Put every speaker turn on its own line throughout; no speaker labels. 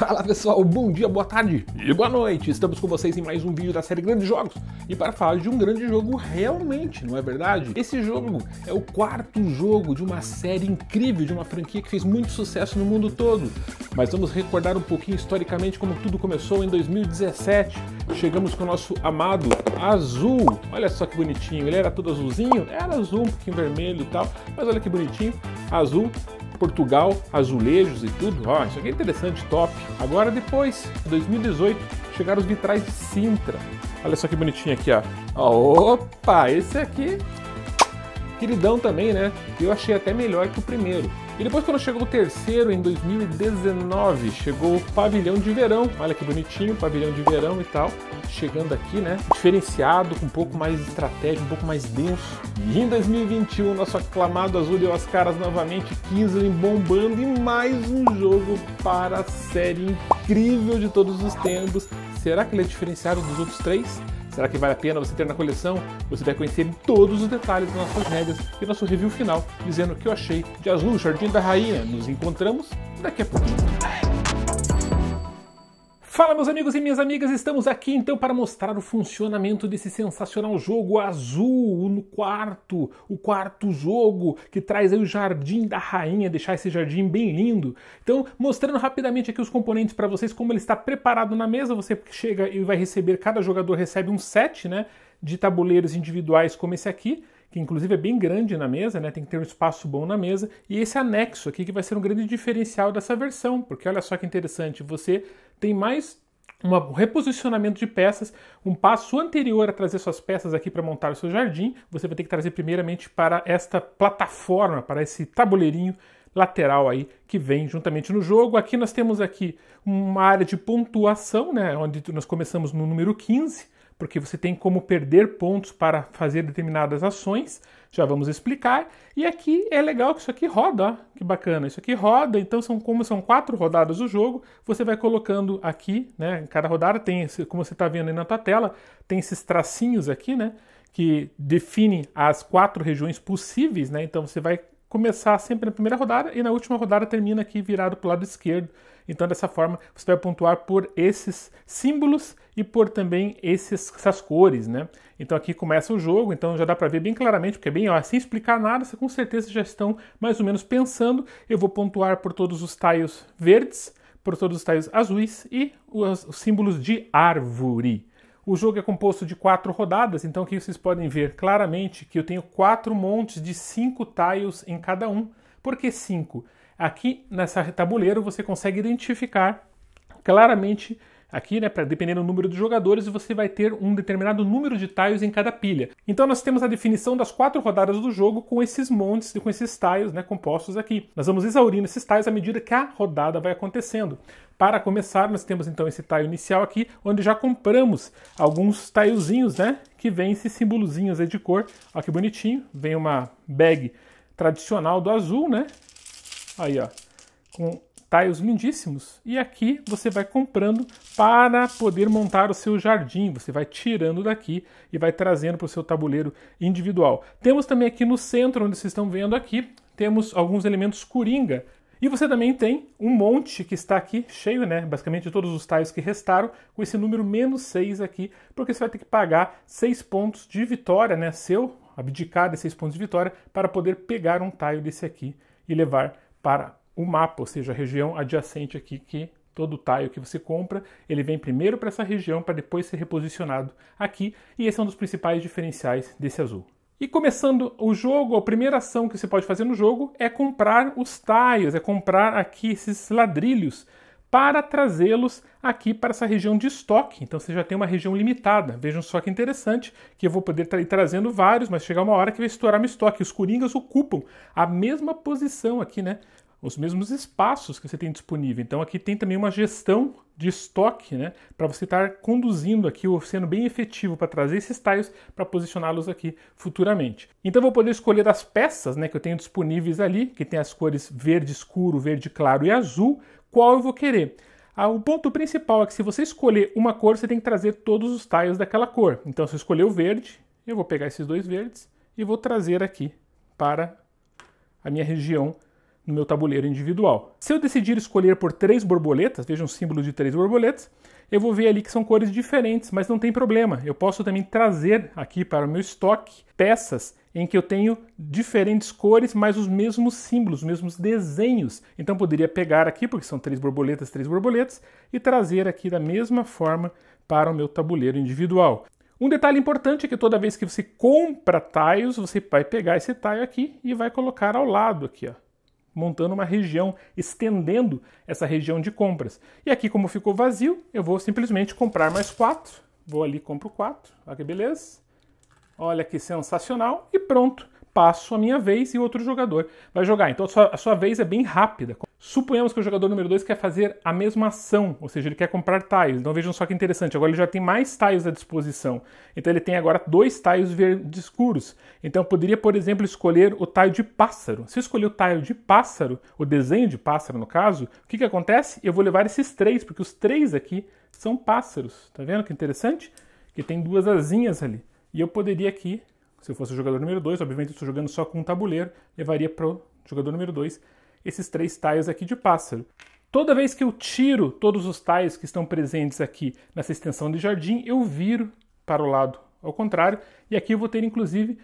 Fala pessoal, bom dia, boa tarde e boa noite. Estamos com vocês em mais um vídeo da série Grandes Jogos e para falar de um grande jogo realmente, não é verdade? Esse jogo é o quarto jogo de uma série incrível, de uma franquia que fez muito sucesso no mundo todo. Mas vamos recordar um pouquinho historicamente como tudo começou em 2017. Chegamos com o nosso amado Azul. Olha só que bonitinho, ele era todo azulzinho, era azul, um pouquinho vermelho e tal, mas olha que bonitinho, azul Portugal, azulejos e tudo. Ó, isso aqui é interessante, top. Agora depois, em 2018, chegaram os vitrais de Sintra. Olha só que bonitinho aqui, ó opa, esse aqui queridão também, né? Eu achei até melhor que o primeiro. E depois, quando chegou o terceiro, em 2019, chegou o pavilhão de verão. Olha que bonitinho, pavilhão de verão e tal. Chegando aqui, né? Diferenciado, com um pouco mais de estratégia, um pouco mais denso. E em 2021, nosso aclamado azul deu as caras novamente, Kingsland bombando e mais um jogo para a série incrível de todos os tempos. Será que ele é diferenciado dos outros três? Será que vale a pena você ter na coleção? Você vai conhecer todos os detalhes das nossas regras e nosso review final, dizendo o que eu achei de Azul, Jardim da Rainha. Nos encontramos daqui a pouquinho. Fala meus amigos e minhas amigas, estamos aqui então para mostrar o funcionamento desse sensacional jogo azul no quarto, o quarto jogo que traz aí o jardim da rainha, deixar esse jardim bem lindo. Então, mostrando rapidamente aqui os componentes para vocês, como ele está preparado na mesa, você chega e vai receber, cada jogador recebe um set, né, de tabuleiros individuais como esse aqui, que inclusive é bem grande na mesa, né? Tem que ter um espaço bom na mesa. E esse anexo aqui que vai ser um grande diferencial dessa versão, porque olha só que interessante, você tem mais um reposicionamento de peças, um passo anterior a trazer suas peças aqui para montar o seu jardim, você vai ter que trazer primeiramente para esta plataforma, para esse tabuleirinho lateral aí que vem juntamente no jogo. Aqui nós temos aqui uma área de pontuação, né, onde nós começamos no número 15, porque você tem como perder pontos para fazer determinadas ações, já vamos explicar. E aqui é legal que isso aqui roda, ó, que bacana, isso aqui roda, então são como são quatro rodadas do jogo, você vai colocando aqui, né, cada rodada tem, como você está vendo aí na tua tela, tem esses tracinhos aqui, né, que define as quatro regiões possíveis, né? Então você vai começar sempre na primeira rodada e na última rodada termina aqui virado para o lado esquerdo. Então, dessa forma, você vai pontuar por esses símbolos e por também esses, essas cores, né? Então, aqui começa o jogo, então já dá para ver bem claramente, porque é bem, ó, sem explicar nada, você com certeza já estão mais ou menos pensando. Eu vou pontuar por todos os tiles verdes, por todos os tiles azuis e os, os símbolos de árvore. O jogo é composto de quatro rodadas, então aqui vocês podem ver claramente que eu tenho quatro montes de cinco tiles em cada um. Por que cinco? Aqui nessa tabuleiro você consegue identificar claramente Aqui, né, para dependendo do número de jogadores, você vai ter um determinado número de tiles em cada pilha. Então nós temos a definição das quatro rodadas do jogo com esses montes, com esses tiles né, compostos aqui. Nós vamos exaurindo esses tiles à medida que a rodada vai acontecendo. Para começar, nós temos então esse tile inicial aqui, onde já compramos alguns tilezinhos, né? Que vem esses símbolozinhos de cor. Olha que bonitinho. Vem uma bag tradicional do azul, né? Aí, ó. Com tiles tá, lindíssimos. E aqui você vai comprando para poder montar o seu jardim. Você vai tirando daqui e vai trazendo para o seu tabuleiro individual. Temos também aqui no centro, onde vocês estão vendo aqui, temos alguns elementos coringa. E você também tem um monte que está aqui cheio, né? Basicamente todos os tiles que restaram, com esse número menos 6 aqui, porque você vai ter que pagar 6 pontos de vitória, né? Seu, abdicar desses pontos de vitória, para poder pegar um tile desse aqui e levar para o mapa, ou seja, a região adjacente aqui que todo tile que você compra, ele vem primeiro para essa região para depois ser reposicionado aqui, e esse é um dos principais diferenciais desse azul. E começando o jogo, a primeira ação que você pode fazer no jogo é comprar os tiles, é comprar aqui esses ladrilhos para trazê-los aqui para essa região de estoque. Então você já tem uma região limitada. Vejam só que interessante, que eu vou poder ir trazendo vários, mas chegar uma hora que vai estourar meu estoque. Os coringas ocupam a mesma posição aqui, né? os mesmos espaços que você tem disponível. Então aqui tem também uma gestão de estoque, né, para você estar tá conduzindo aqui, ou sendo bem efetivo para trazer esses tiles para posicioná-los aqui futuramente. Então vou poder escolher as peças, né, que eu tenho disponíveis ali, que tem as cores verde escuro, verde claro e azul, qual eu vou querer. Ah, o ponto principal é que se você escolher uma cor, você tem que trazer todos os tiles daquela cor. Então se eu escolher o verde, eu vou pegar esses dois verdes e vou trazer aqui para a minha região no meu tabuleiro individual. Se eu decidir escolher por três borboletas, veja um símbolo de três borboletas, eu vou ver ali que são cores diferentes, mas não tem problema. Eu posso também trazer aqui para o meu estoque peças em que eu tenho diferentes cores, mas os mesmos símbolos, os mesmos desenhos. Então poderia pegar aqui, porque são três borboletas, três borboletas, e trazer aqui da mesma forma para o meu tabuleiro individual. Um detalhe importante é que toda vez que você compra tiles, você vai pegar esse tile aqui e vai colocar ao lado aqui, ó montando uma região, estendendo essa região de compras. E aqui, como ficou vazio, eu vou simplesmente comprar mais quatro. Vou ali, compro quatro. Olha que beleza. Olha que sensacional. E pronto. Passo a minha vez e outro jogador vai jogar. Então a sua, a sua vez é bem rápida. Suponhamos que o jogador número 2 quer fazer a mesma ação, ou seja, ele quer comprar tiles. Então vejam só que interessante, agora ele já tem mais tiles à disposição. Então ele tem agora dois tiles verdes escuros. Então eu poderia, por exemplo, escolher o tile de pássaro. Se eu escolher o tile de pássaro, o desenho de pássaro no caso, o que, que acontece? Eu vou levar esses três, porque os três aqui são pássaros. Tá vendo que interessante? Que tem duas asinhas ali. E eu poderia aqui, se eu fosse o jogador número 2, obviamente eu estou jogando só com um tabuleiro, levaria para o jogador número 2 esses três tiles aqui de pássaro. Toda vez que eu tiro todos os tiles que estão presentes aqui nessa extensão de jardim, eu viro para o lado ao contrário, e aqui eu vou ter inclusive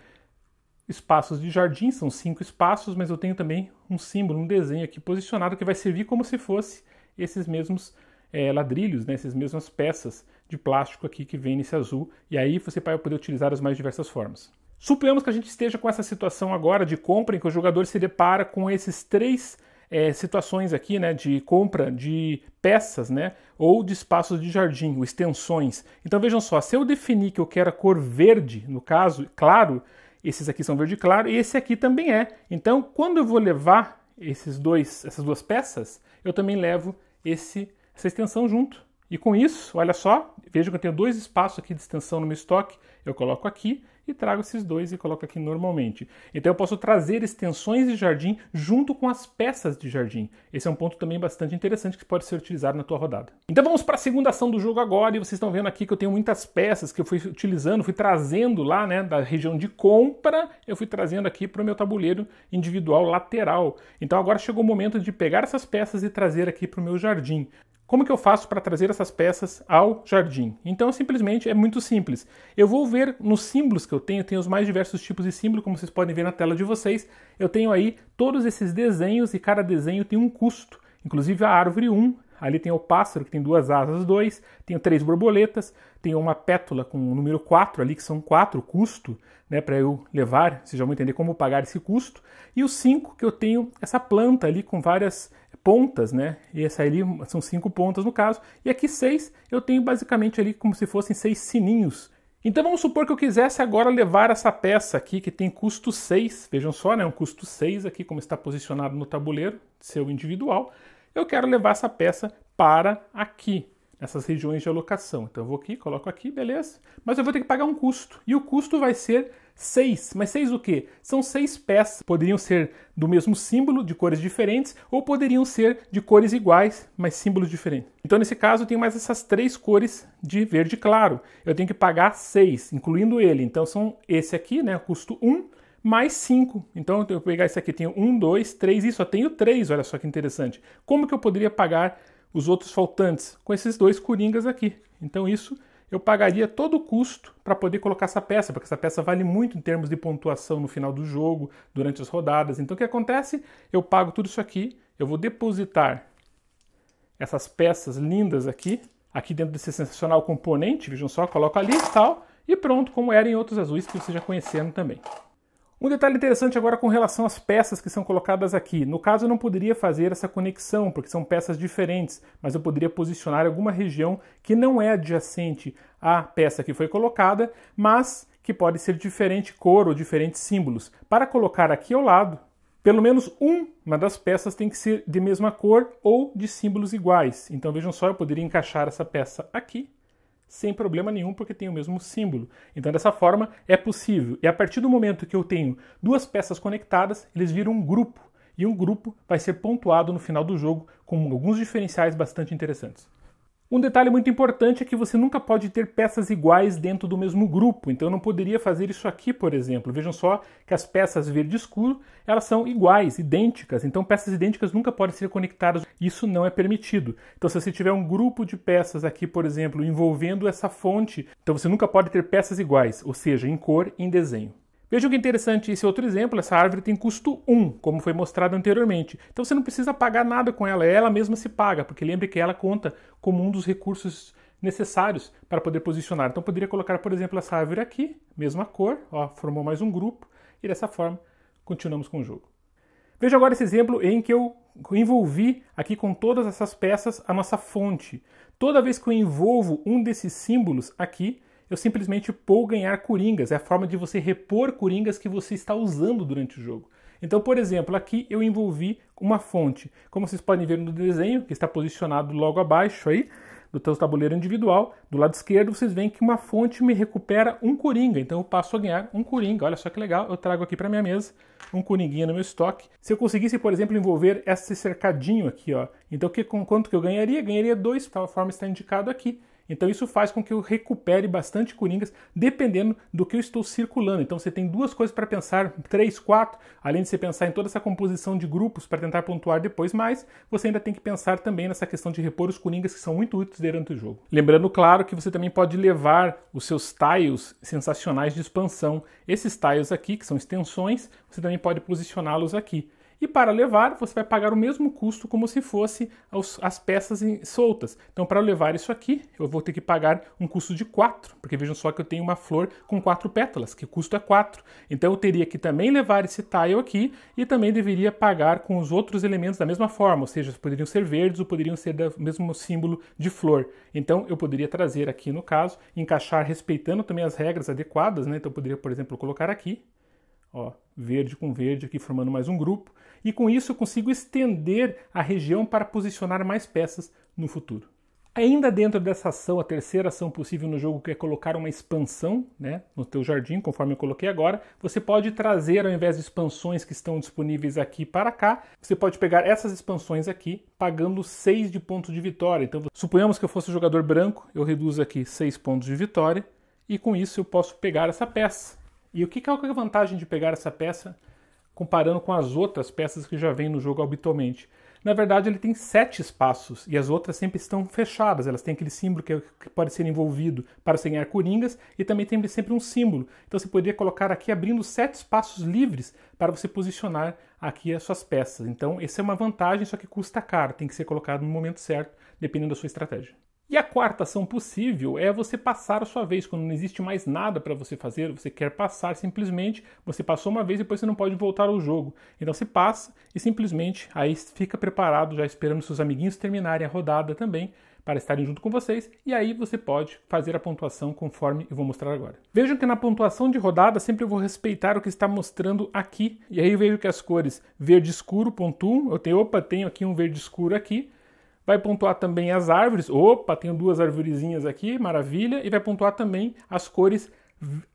espaços de jardim, são cinco espaços, mas eu tenho também um símbolo, um desenho aqui posicionado que vai servir como se fosse esses mesmos é, ladrilhos, né, essas mesmas peças de plástico aqui que vem nesse azul, e aí você vai poder utilizar as mais diversas formas. Suponhamos que a gente esteja com essa situação agora de compra em que o jogador se depara com esses três é, situações aqui, né, de compra de peças, né, ou de espaços de jardim, ou extensões. Então vejam só, se eu definir que eu quero a cor verde, no caso, claro, esses aqui são verde claro e esse aqui também é. Então, quando eu vou levar esses dois, essas duas peças, eu também levo esse, essa extensão junto. E com isso, olha só, Veja que eu tenho dois espaços aqui de extensão no meu estoque, eu coloco aqui e trago esses dois e coloco aqui normalmente. Então eu posso trazer extensões de jardim junto com as peças de jardim. Esse é um ponto também bastante interessante que pode ser utilizado na tua rodada. Então vamos para a segunda ação do jogo agora e vocês estão vendo aqui que eu tenho muitas peças que eu fui utilizando, fui trazendo lá né, da região de compra, eu fui trazendo aqui para o meu tabuleiro individual lateral. Então agora chegou o momento de pegar essas peças e trazer aqui para o meu jardim. Como que eu faço para trazer essas peças ao jardim? Então, simplesmente é muito simples. Eu vou ver nos símbolos que eu tenho, eu tenho os mais diversos tipos de símbolo, como vocês podem ver na tela de vocês. Eu tenho aí todos esses desenhos e cada desenho tem um custo. Inclusive a árvore 1 Ali tem o pássaro, que tem duas asas, dois. Tenho três borboletas. Tenho uma pétula com o número 4 ali, que são quatro custo, né? Para eu levar, vocês já vão entender como pagar esse custo. E o 5, que eu tenho essa planta ali com várias pontas, né? E essa ali são cinco pontas no caso. E aqui seis, eu tenho basicamente ali como se fossem seis sininhos. Então vamos supor que eu quisesse agora levar essa peça aqui, que tem custo 6, vejam só, né? Um custo 6 aqui, como está posicionado no tabuleiro, seu individual eu quero levar essa peça para aqui, nessas regiões de alocação. Então eu vou aqui, coloco aqui, beleza? Mas eu vou ter que pagar um custo. E o custo vai ser 6. Mas 6 o quê? São seis peças. Poderiam ser do mesmo símbolo, de cores diferentes, ou poderiam ser de cores iguais, mas símbolos diferentes. Então nesse caso eu tenho mais essas três cores de verde claro. Eu tenho que pagar 6, incluindo ele. Então são esse aqui, né, custo 1, um, mais 5. Então eu pegar isso aqui, tenho 1, 2, 3 e só tenho 3, olha só que interessante. Como que eu poderia pagar os outros faltantes? Com esses dois coringas aqui. Então isso eu pagaria todo o custo para poder colocar essa peça, porque essa peça vale muito em termos de pontuação no final do jogo, durante as rodadas. Então o que acontece? Eu pago tudo isso aqui, eu vou depositar essas peças lindas aqui, aqui dentro desse sensacional componente, vejam só, coloco ali e tal, e pronto, como era em outros azuis que vocês já conhecendo também. Um detalhe interessante agora com relação às peças que são colocadas aqui. No caso, eu não poderia fazer essa conexão, porque são peças diferentes, mas eu poderia posicionar alguma região que não é adjacente à peça que foi colocada, mas que pode ser diferente cor ou diferentes símbolos. Para colocar aqui ao lado, pelo menos uma das peças tem que ser de mesma cor ou de símbolos iguais. Então vejam só, eu poderia encaixar essa peça aqui sem problema nenhum, porque tem o mesmo símbolo. Então, dessa forma, é possível. E a partir do momento que eu tenho duas peças conectadas, eles viram um grupo. E um grupo vai ser pontuado no final do jogo com alguns diferenciais bastante interessantes. Um detalhe muito importante é que você nunca pode ter peças iguais dentro do mesmo grupo, então eu não poderia fazer isso aqui, por exemplo. Vejam só que as peças verde escuro, elas são iguais, idênticas, então peças idênticas nunca podem ser conectadas, isso não é permitido. Então se você tiver um grupo de peças aqui, por exemplo, envolvendo essa fonte, então você nunca pode ter peças iguais, ou seja, em cor e em desenho. Vejam que é interessante esse outro exemplo, essa árvore tem custo 1, como foi mostrado anteriormente. Então você não precisa pagar nada com ela, ela mesma se paga, porque lembre que ela conta como um dos recursos necessários para poder posicionar. Então poderia colocar, por exemplo, essa árvore aqui, mesma cor, ó, formou mais um grupo, e dessa forma continuamos com o jogo. Veja agora esse exemplo em que eu envolvi aqui com todas essas peças a nossa fonte. Toda vez que eu envolvo um desses símbolos aqui, eu simplesmente vou ganhar coringas. É a forma de você repor coringas que você está usando durante o jogo. Então, por exemplo, aqui eu envolvi uma fonte. Como vocês podem ver no desenho, que está posicionado logo abaixo aí, do teu tabuleiro individual, do lado esquerdo, vocês veem que uma fonte me recupera um coringa. Então eu passo a ganhar um coringa. Olha só que legal, eu trago aqui para minha mesa um coringuinha no meu estoque. Se eu conseguisse, por exemplo, envolver esse cercadinho aqui, ó, então que, com quanto que eu ganharia? Ganharia dois, tal forma está indicado aqui. Então isso faz com que eu recupere bastante coringas, dependendo do que eu estou circulando. Então você tem duas coisas para pensar, três, quatro, além de você pensar em toda essa composição de grupos para tentar pontuar depois mais, você ainda tem que pensar também nessa questão de repor os coringas que são muito úteis durante o jogo. Lembrando, claro, que você também pode levar os seus tiles sensacionais de expansão. Esses tiles aqui, que são extensões, você também pode posicioná-los aqui. E para levar, você vai pagar o mesmo custo como se fosse as peças soltas. Então, para levar isso aqui, eu vou ter que pagar um custo de 4, porque vejam só que eu tenho uma flor com quatro pétalas, que custo é 4. Então, eu teria que também levar esse tile aqui e também deveria pagar com os outros elementos da mesma forma, ou seja, poderiam ser verdes ou poderiam ser do mesmo símbolo de flor. Então, eu poderia trazer aqui, no caso, encaixar respeitando também as regras adequadas, né? Então, eu poderia, por exemplo, colocar aqui Ó, verde com verde aqui formando mais um grupo. E com isso eu consigo estender a região para posicionar mais peças no futuro. Ainda dentro dessa ação, a terceira ação possível no jogo que é colocar uma expansão né, no teu jardim, conforme eu coloquei agora, você pode trazer, ao invés de expansões que estão disponíveis aqui para cá, você pode pegar essas expansões aqui, pagando 6 de pontos de vitória. Então, suponhamos que eu fosse um jogador branco, eu reduzo aqui 6 pontos de vitória, e com isso eu posso pegar essa peça. E o que, é a vantagem de pegar essa peça comparando com as outras peças que já vem no jogo habitualmente? Na verdade, ele tem sete espaços e as outras sempre estão fechadas. Elas têm aquele símbolo que, é pode ser envolvido para se ganhar coringas e também tem sempre um símbolo. Então você poderia colocar aqui abrindo sete espaços livres para você posicionar aqui as suas peças. Então, essa é uma vantagem, só que custa caro, tem que ser colocado no momento certo, dependendo da sua estratégia. E a quarta ação possível é você passar a sua vez. Quando não existe mais nada para você fazer, você quer passar simplesmente, você passou uma vez e depois você não pode voltar ao jogo. Então você passa e simplesmente aí fica preparado, já esperando seus amiguinhos terminarem a rodada também, para estarem junto com vocês, e aí você pode fazer a pontuação conforme eu vou mostrar agora. Vejam que na pontuação de rodada sempre eu vou respeitar o que está mostrando aqui, e aí eu vejo que as cores verde escuro pontuam, eu tenho, opa, tenho aqui um verde escuro aqui, Vai pontuar também as árvores. Opa, tenho duas arvorezinhas aqui, maravilha. E vai pontuar também as cores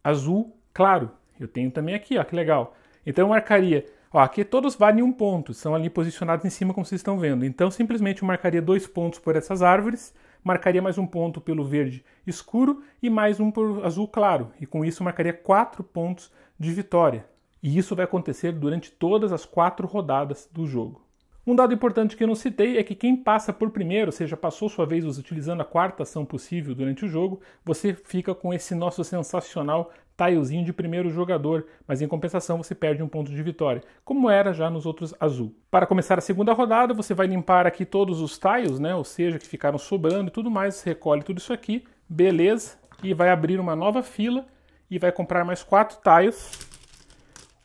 azul claro. Eu tenho também aqui, ó, que legal. Então eu marcaria, ó, aqui todos valem um ponto, são ali posicionados em cima como vocês estão vendo. Então simplesmente eu marcaria dois pontos por essas árvores, marcaria mais um ponto pelo verde escuro e mais um por azul claro. E com isso marcaria quatro pontos de vitória. E isso vai acontecer durante todas as quatro rodadas do jogo. Um dado importante que eu não citei é que quem passa por primeiro, ou seja, passou sua vez utilizando a quarta ação possível durante o jogo, você fica com esse nosso sensacional tilezinho de primeiro jogador, mas em compensação você perde um ponto de vitória, como era já nos outros azul. Para começar a segunda rodada, você vai limpar aqui todos os tiles, né, ou seja, que ficaram sobrando e tudo mais, recolhe tudo isso aqui, beleza, e vai abrir uma nova fila e vai comprar mais quatro tiles,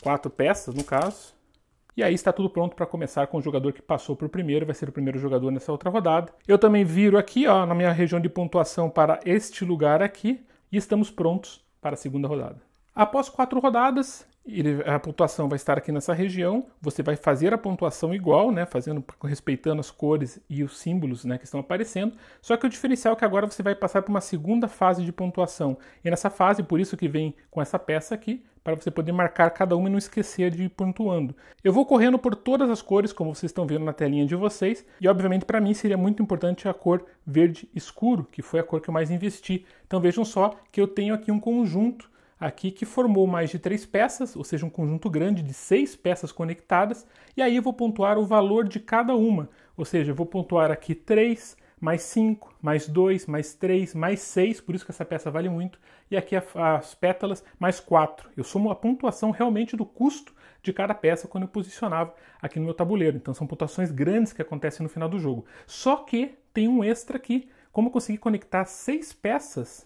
quatro peças no caso, e aí está tudo pronto para começar com o jogador que passou para o primeiro, vai ser o primeiro jogador nessa outra rodada. Eu também viro aqui, ó, na minha região de pontuação para este lugar aqui, e estamos prontos para a segunda rodada. Após quatro rodadas, ele, a pontuação vai estar aqui nessa região, você vai fazer a pontuação igual, né, fazendo, respeitando as cores e os símbolos né, que estão aparecendo, só que o diferencial é que agora você vai passar para uma segunda fase de pontuação. E nessa fase, por isso que vem com essa peça aqui, para você poder marcar cada uma e não esquecer de ir pontuando. Eu vou correndo por todas as cores, como vocês estão vendo na telinha de vocês, e obviamente para mim seria muito importante a cor verde escuro, que foi a cor que eu mais investi. Então vejam só que eu tenho aqui um conjunto aqui que formou mais de três peças, ou seja, um conjunto grande de seis peças conectadas, e aí eu vou pontuar o valor de cada uma, ou seja, eu vou pontuar aqui 3 mais 5, mais 2, mais 3, mais 6, por isso que essa peça vale muito, e aqui as pétalas mais 4. Eu somo a pontuação realmente do custo de cada peça quando eu posicionava aqui no meu tabuleiro. Então são pontuações grandes que acontecem no final do jogo. Só que tem um extra aqui. Como eu consegui conectar seis peças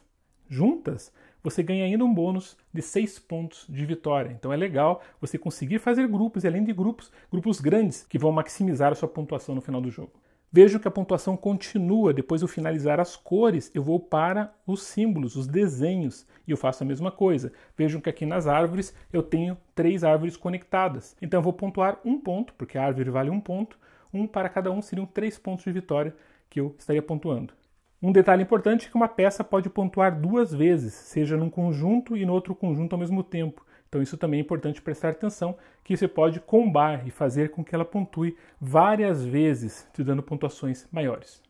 juntas, você ganha ainda um bônus de 6 pontos de vitória. Então é legal você conseguir fazer grupos e além de grupos, grupos grandes que vão maximizar a sua pontuação no final do jogo. Vejo que a pontuação continua, depois de eu finalizar as cores, eu vou para os símbolos, os desenhos, e eu faço a mesma coisa. Vejam que aqui nas árvores eu tenho três árvores conectadas. Então eu vou pontuar um ponto, porque a árvore vale um ponto, um para cada um seriam três pontos de vitória que eu estaria pontuando. Um detalhe importante é que uma peça pode pontuar duas vezes, seja num conjunto e no outro conjunto ao mesmo tempo. Então isso também é importante prestar atenção, que você pode combar e fazer com que ela pontue várias vezes, te dando pontuações maiores.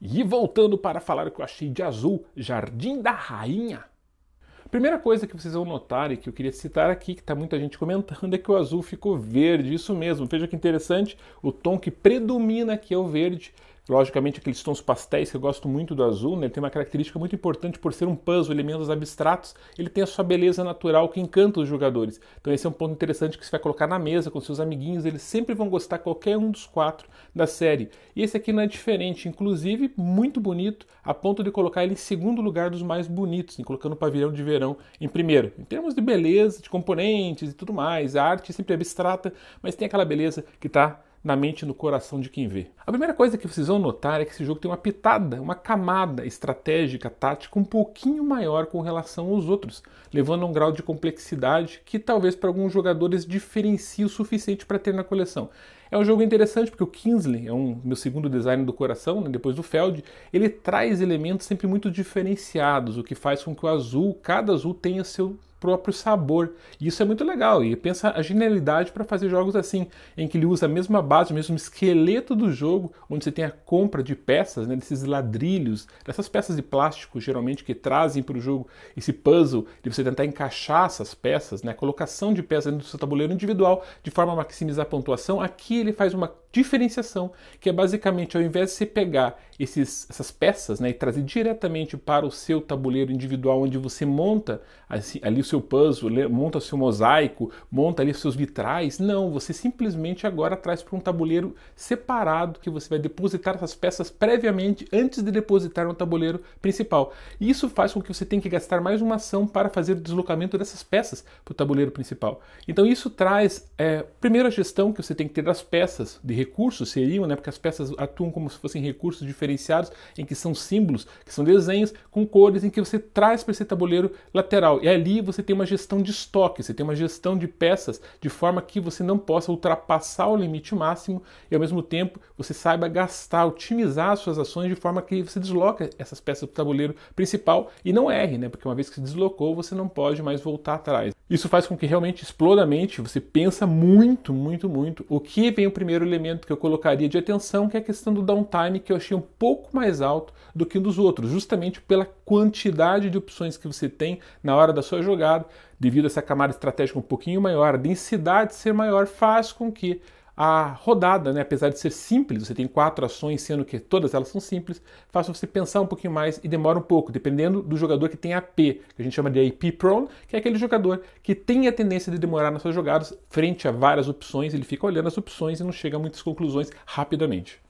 E voltando para falar o que eu achei de azul, Jardim da Rainha Primeira coisa que vocês vão notar e que eu queria citar aqui, que está muita gente comentando, é que o azul ficou verde. Isso mesmo, veja que interessante, o tom que predomina aqui é o verde Logicamente, aqueles tons pastéis que eu gosto muito do azul, né? ele tem uma característica muito importante por ser um puzzle, elementos é abstratos, ele tem a sua beleza natural que encanta os jogadores. Então, esse é um ponto interessante que você vai colocar na mesa com seus amiguinhos, eles sempre vão gostar qualquer um dos quatro da série. E esse aqui não é diferente, inclusive muito bonito, a ponto de colocar ele em segundo lugar dos mais bonitos, né, colocando o pavilhão de verão em primeiro. Em termos de beleza, de componentes e tudo mais, a arte sempre é abstrata, mas tem aquela beleza que está na mente e no coração de quem vê. A primeira coisa que vocês vão notar é que esse jogo tem uma pitada, uma camada estratégica, tática um pouquinho maior com relação aos outros, levando a um grau de complexidade que talvez para alguns jogadores diferencie o suficiente para ter na coleção. É um jogo interessante porque o Kinsley, é um meu segundo design do coração, né, depois do Feld, ele traz elementos sempre muito diferenciados, o que faz com que o azul, cada azul tenha seu próprio sabor. E isso é muito legal. E pensa a genialidade para fazer jogos assim, em que ele usa a mesma base, o mesmo esqueleto do jogo, onde você tem a compra de peças, né, desses ladrilhos, dessas peças de plástico geralmente que trazem para o jogo esse puzzle de você tentar encaixar essas peças, né, a colocação de peças dentro do seu tabuleiro individual de forma a maximizar a pontuação. Aqui ele faz uma diferenciação, que é basicamente ao invés de você pegar esses, essas peças né, e trazer diretamente para o seu tabuleiro individual onde você monta assim, ali o seu puzzle, monta o seu mosaico, monta ali os seus vitrais. Não, você simplesmente agora traz para um tabuleiro separado que você vai depositar essas peças previamente antes de depositar no tabuleiro principal. isso faz com que você tenha que gastar mais uma ação para fazer o deslocamento dessas peças para o tabuleiro principal. Então isso traz, é, primeiro, a gestão que você tem que ter das peças, de recursos seriam, né, porque as peças atuam como se fossem recursos diferenciados, em que são símbolos, que são desenhos com cores, em que você traz para esse tabuleiro lateral e ali você tem uma gestão de estoque, você tem uma gestão de peças de forma que você não possa ultrapassar o limite máximo e ao mesmo tempo você saiba gastar, otimizar as suas ações de forma que você desloca essas peças do tabuleiro principal e não erre, né? Porque uma vez que se deslocou, você não pode mais voltar atrás. Isso faz com que realmente exploda a mente, você pensa muito, muito, muito. O que vem o primeiro elemento que eu colocaria de atenção, que é a questão do downtime, que eu achei um pouco mais alto do que um dos outros, justamente pela quantidade de opções que você tem na hora da sua jogada, devido a essa camada estratégica um pouquinho maior, a densidade ser maior, faz com que a rodada, né? apesar de ser simples, você tem quatro ações, sendo que todas elas são simples, faz você pensar um pouquinho mais e demora um pouco, dependendo do jogador que tem AP, que a gente chama de AP prone, que é aquele jogador que tem a tendência de demorar nas suas jogadas frente a várias opções, ele fica olhando as opções e não chega a muitas conclusões rapidamente.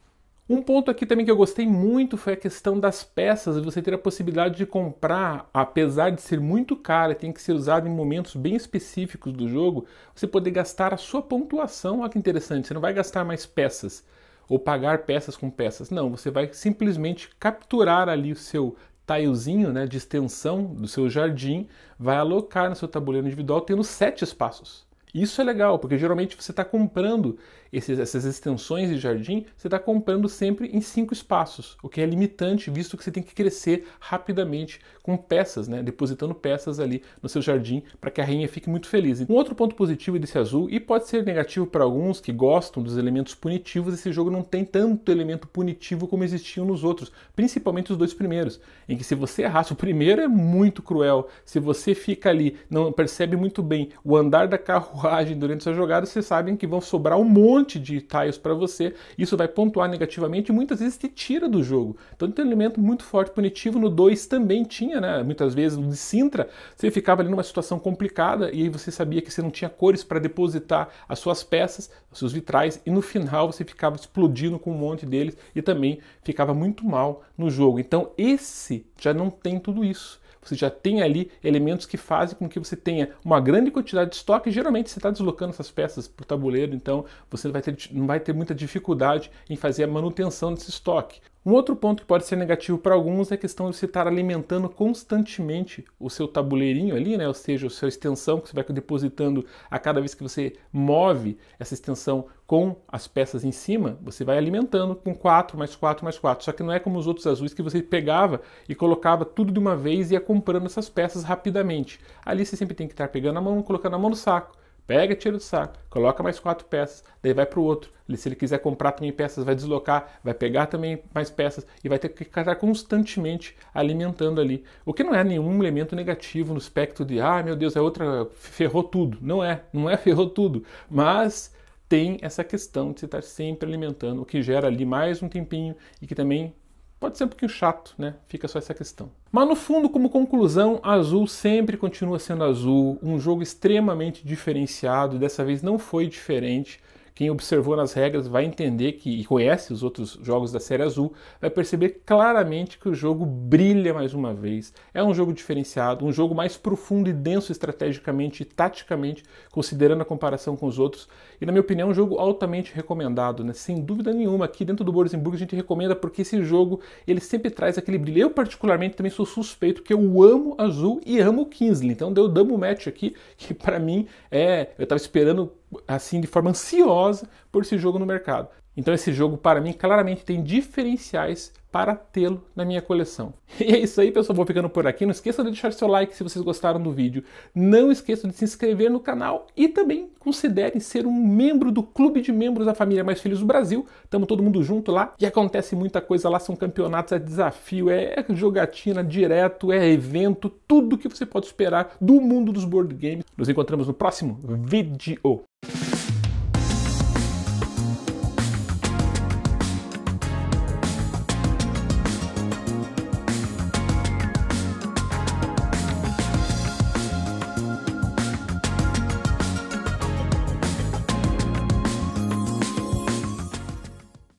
Um ponto aqui também que eu gostei muito foi a questão das peças, você ter a possibilidade de comprar, apesar de ser muito cara, tem que ser usado em momentos bem específicos do jogo, você poder gastar a sua pontuação. Olha que interessante, você não vai gastar mais peças ou pagar peças com peças, não, você vai simplesmente capturar ali o seu tilezinho né, de extensão do seu jardim, vai alocar no seu tabuleiro individual tendo sete espaços. Isso é legal, porque geralmente você está comprando esses, essas extensões de jardim, você está comprando sempre em cinco espaços, o que é limitante, visto que você tem que crescer rapidamente com peças, né? depositando peças ali no seu jardim para que a rainha fique muito feliz. Um outro ponto positivo desse azul, e pode ser negativo para alguns que gostam dos elementos punitivos, esse jogo não tem tanto elemento punitivo como existiam nos outros, principalmente os dois primeiros, em que se você errasse o primeiro é muito cruel, se você fica ali, não percebe muito bem o andar da carro durante sua jogada, vocês sabem que vão sobrar um monte de tiles para você. Isso vai pontuar negativamente e muitas vezes te tira do jogo. Então tem um elemento muito forte punitivo. No 2 também tinha, né? Muitas vezes no de Sintra, você ficava ali numa situação complicada e aí você sabia que você não tinha cores para depositar as suas peças, os seus vitrais, e no final você ficava explodindo com um monte deles e também ficava muito mal no jogo. Então esse já não tem tudo isso. Você já tem ali elementos que fazem com que você tenha uma grande quantidade de estoque. Geralmente você está deslocando essas peças para o tabuleiro, então você vai ter, não vai ter muita dificuldade em fazer a manutenção desse estoque. Um outro ponto que pode ser negativo para alguns é a questão de você estar alimentando constantemente o seu tabuleirinho ali, né? ou seja, a sua extensão que você vai depositando a cada vez que você move essa extensão com as peças em cima, você vai alimentando com 4, mais 4, mais 4. Só que não é como os outros azuis que você pegava e colocava tudo de uma vez e ia comprando essas peças rapidamente. Ali você sempre tem que estar pegando a mão, colocando a mão no saco Pega, tira do saco, coloca mais quatro peças, daí vai para o outro. Ele, se ele quiser comprar também peças, vai deslocar, vai pegar também mais peças e vai ter que ficar constantemente alimentando ali. O que não é nenhum elemento negativo no aspecto de, ah, meu Deus, é outra, ferrou tudo. Não é, não é ferrou tudo. Mas tem essa questão de você estar sempre alimentando, o que gera ali mais um tempinho e que também Pode ser um pouquinho chato, né? Fica só essa questão. Mas no fundo, como conclusão, azul sempre continua sendo azul, um jogo extremamente diferenciado, dessa vez não foi diferente. Quem observou nas regras vai entender que, e conhece os outros jogos da série azul, vai perceber claramente que o jogo brilha mais uma vez. É um jogo diferenciado, um jogo mais profundo e denso estrategicamente e taticamente, considerando a comparação com os outros. E, na minha opinião, é um jogo altamente recomendado, né? sem dúvida nenhuma. Aqui dentro do Borzenburg a gente recomenda porque esse jogo ele sempre traz aquele brilho. Eu, particularmente, também sou suspeito que eu amo azul e amo Kinsley Então, deu double match aqui, que para mim é. Eu estava esperando assim de forma ansiosa por esse jogo no mercado. Então esse jogo para mim claramente tem diferenciais para tê-lo na minha coleção. E é isso aí, pessoal. Vou ficando por aqui. Não esqueça de deixar seu like se vocês gostaram do vídeo. Não esqueça de se inscrever no canal e também considerem ser um membro do Clube de Membros da Família Mais Filhos do Brasil. Tamo todo mundo junto lá e acontece muita coisa lá. São campeonatos, é desafio, é jogatina direto, é evento, tudo que você pode esperar do mundo dos board games. Nos encontramos no próximo vídeo.